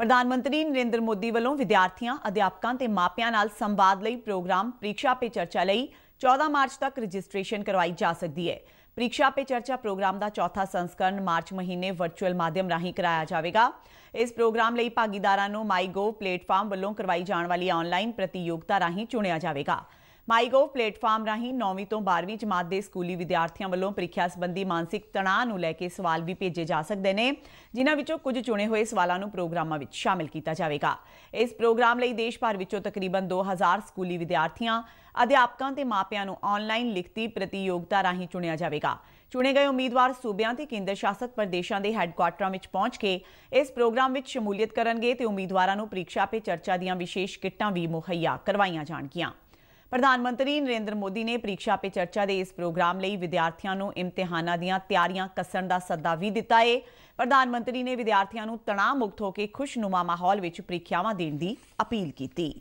ਪ੍ਰਧਾਨ ਮੰਤਰੀ ਨਰਿੰਦਰ ਮੋਦੀ ਵੱਲੋਂ ਵਿਦਿਆਰਥੀਆਂ ਅਧਿਆਪਕਾਂ ਤੇ ਮਾਪਿਆਂ ਨਾਲ ਸੰਵਾਦ ਲਈ ਪ੍ਰੋਗਰਾਮ ਪ੍ਰੀਖਿਆ ਪੇ ਚਰਚਾ ਲਈ 14 ਮਾਰਚ ਤੱਕ ਰਜਿਸਟ੍ਰੇਸ਼ਨ ਕਰਵਾਈ ਜਾ ਸਕਦੀ ਹੈ ਪ੍ਰੀਖਿਆ ਪੇ ਚਰਚਾ ਪ੍ਰੋਗਰਾਮ ਦਾ ਚੌਥਾ ਸੰਸਕਰਨ ਮਾਰਚ ਮਹੀਨੇ ਵਰਚੁਅਲ ਮਾਧਿਅਮ ਰਾਹੀਂ ਕਰਾਇਆ ਜਾਵੇਗਾ ਇਸ ਪ੍ਰੋਗਰਾਮ ਲਈ ਭਾਗੀਦਾਰਾਂ ਨੂੰ ਮਾਈਗੋ ਪਲੇਟਫਾਰਮ ਵੱਲੋਂ ਕਰਵਾਈ ਜਾਣ ਵਾਲੀ ਆਨਲਾਈਨ ਪ੍ਰਤੀਯੋਗਤਾ ਰਾਹੀਂ ਚੁਣਿਆ ਜਾਵੇਗਾ ਮਾਈਗੋ ਪਲੇਟਫਾਰਮ ਰਾਹੀਂ 9ਵੀਂ ਤੋਂ 12ਵੀਂ ਜਮਾਤ ਦੇ ਸਕੂਲੀ ਵਿਦਿਆਰਥੀਆਂ ਵੱਲੋਂ ਪ੍ਰੀਖਿਆ ਸੰਬੰਧੀ ਮਾਨਸਿਕ ਤਣਾਅ ਨੂੰ ਲੈ ਕੇ ਸਵਾਲ ਵੀ ਭੇਜੇ ਜਾ ਸਕਦੇ ਨੇ ਜਿਨ੍ਹਾਂ ਵਿੱਚੋਂ ਕੁਝ ਚੁਣੇ ਹੋਏ ਸਵਾਲਾਂ ਨੂੰ ਪ੍ਰੋਗਰਾਮਾਂ ਵਿੱਚ ਸ਼ਾਮਿਲ ਕੀਤਾ ਜਾਵੇਗਾ ਇਸ ਪ੍ਰੋਗਰਾਮ ਲਈ ਦੇਸ਼ ਭਰ ਵਿੱਚੋਂ ਤਕਰੀਬਨ 2000 ਸਕੂਲੀ ਵਿਦਿਆਰਥੀਆਂ ਅਧਿਆਪਕਾਂ ਤੇ ਮਾਪਿਆਂ ਨੂੰ ਆਨਲਾਈਨ ਲਿਖਤੀ ਪ੍ਰਤੀਯੋਗਤਾ ਰਾਹੀਂ ਚੁਣਿਆ ਜਾਵੇਗਾ ਚੁਣੇ ਗਏ ਉਮੀਦਵਾਰ ਸੂਬਿਆਂ ਤੇ ਕੇਂਦਰ ਸ਼ਾਸਤ ਪ੍ਰਦੇਸ਼ਾਂ ਦੇ ਹੈੱਡਕੁਆਰਟਰਾਂ ਵਿੱਚ ਪਹੁੰਚ ਕੇ ਇਸ ਪ੍ਰੋਗਰਾਮ ਵਿੱਚ ਸ਼ਮੂਲੀਅਤ ਕਰਨਗੇ ਤੇ ਉਮੀਦਵਾਰਾਂ ਨੂੰ ਪ੍ਰੀਖਿਆ 'ਤੇ ਚਰਚਾ ਦੀਆਂ ਵਿਸ਼ੇਸ਼ ਕਿੱਟਾਂ ਵੀ ਮੁਹੱਈਆ ਕਰਵਾਈਆਂ ਜਾਣਗੀਆਂ ਪ੍ਰਧਾਨ ਮੰਤਰੀ ਨਰਿੰਦਰ ਮੋਦੀ ਨੇ ਪ੍ਰੀਖਿਆ ਪੇ ਚਰਚਾ ਦੇ ਇਸ ਪ੍ਰੋਗਰਾਮ ਲਈ ਵਿਦਿਆਰਥੀਆਂ ਨੂੰ ਇਮਤਿਹਾਨਾਂ ਦੀਆਂ ਤਿਆਰੀਆਂ ਕੱਸਣ ਦਾ ਸੱਦਾ ਵੀ ਦਿੱਤਾ ਹੈ ਪ੍ਰਧਾਨ ਮੰਤਰੀ ਨੇ ਵਿਦਿਆਰਥੀਆਂ ਨੂੰ ਤਣਾਅ ਮੁਕਤ ਹੋ ਕੇ ਖੁਸ਼ਨੁਮਾ ਮਾਹੌਲ ਵਿੱਚ ਪ੍ਰੀਖਿਆਵਾਂ ਦੇਣ ਦੀ ਅਪੀਲ ਕੀਤੀ